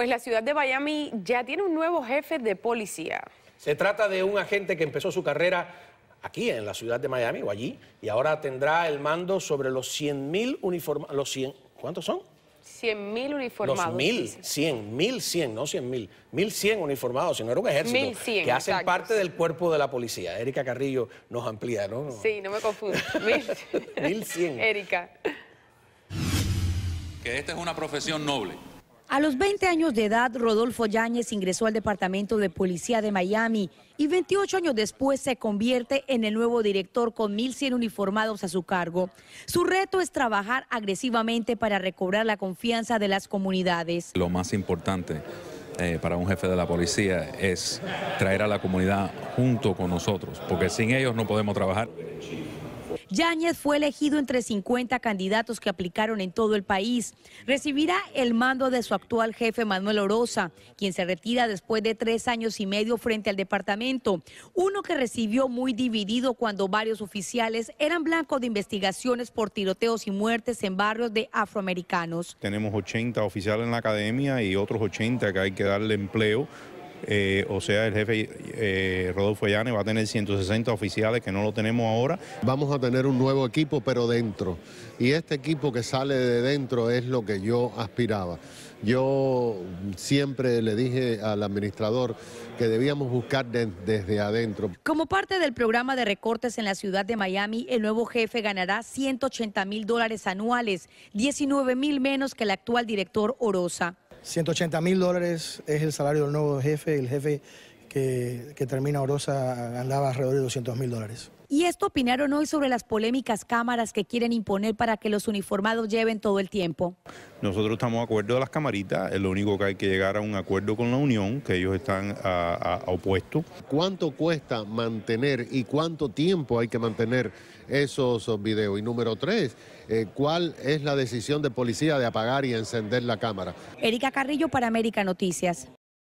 pues la ciudad de Miami ya tiene un nuevo jefe de policía. Se trata de un agente que empezó su carrera aquí en la ciudad de Miami o allí y ahora tendrá el mando sobre los 100.000 uniformados. Los 100, ¿Cuántos son? 100.000 uniformados. Los 1.000, 100, 1.100, no 100.000. 1.100 uniformados, SI NO era un ejército que hacen parte del cuerpo de la policía. Erika Carrillo nos amplía, ¿no? Sí, no me confundo. 1.100. Erika. Que esta es una profesión noble a los 20 años de edad, Rodolfo Yáñez ingresó al Departamento de Policía de Miami y 28 años después se convierte en el nuevo director con 1.100 uniformados a su cargo. Su reto es trabajar agresivamente para recobrar la confianza de las comunidades. Lo más importante eh, para un jefe de la policía es traer a la comunidad junto con nosotros, porque sin ellos no podemos trabajar. Yáñez fue elegido entre 50 candidatos que aplicaron en todo el país. Recibirá el mando de su actual jefe Manuel Orosa, quien se retira después de tres años y medio frente al departamento. Uno que recibió muy dividido cuando varios oficiales eran blancos de investigaciones por tiroteos y muertes en barrios de afroamericanos. Tenemos 80 oficiales en la academia y otros 80 que hay que darle empleo eh, o sea, el jefe eh, Rodolfo Llane va a tener 160 oficiales que no lo tenemos ahora. Vamos a tener un nuevo equipo, pero dentro. Y este equipo que sale de dentro es lo que yo aspiraba. Yo siempre le dije al administrador que debíamos buscar desde adentro. Como parte del programa de recortes en la ciudad de Miami, el nuevo jefe ganará 180 mil dólares anuales, 19 mil menos que el actual director Orosa. 180 mil dólares es el salario del nuevo jefe, el jefe que, termina Orosa andaba alrededor de 200 mil dólares. Y esto opinaron hoy sobre las polémicas cámaras que quieren imponer para que los uniformados lleven todo el tiempo. Nosotros estamos de acuerdo a las camaritas, es lo único que hay que llegar a un acuerdo con la Unión, que ellos están a, opuestos. ¿Cuánto cuesta mantener y cuánto tiempo hay que mantener esos videos? Y número tres, eh, ¿cuál es la decisión de policía de apagar y encender la cámara? Erika Carrillo para América Noticias.